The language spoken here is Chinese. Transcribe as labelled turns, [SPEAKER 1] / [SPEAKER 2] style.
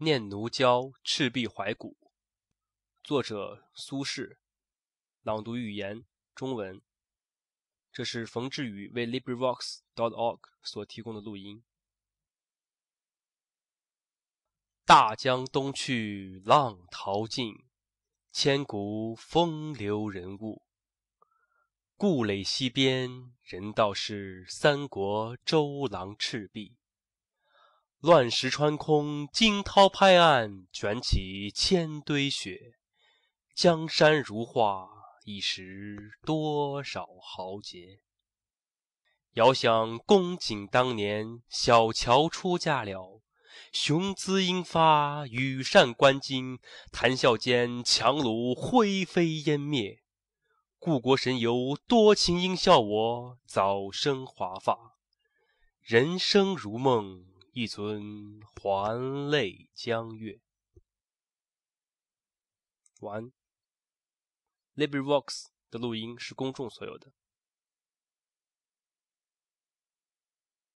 [SPEAKER 1] 《念奴娇·赤壁怀古》作者苏轼，朗读语言中文。这是冯志宇为 librivox.org 所提供的录音。大江东去，浪淘尽，千古风流人物。故垒西边，人道是三国周郎赤壁。乱石穿空，惊涛拍岸，卷起千堆雪。江山如画，一时多少豪杰。遥想公瑾当年，小乔出嫁了，雄姿英发，羽扇纶巾，谈笑间，樯橹灰飞烟灭。故国神游，多情应笑我，早生华发。人生如梦。一尊还酹江月。完。Libby Vox 的录音是公众所有的。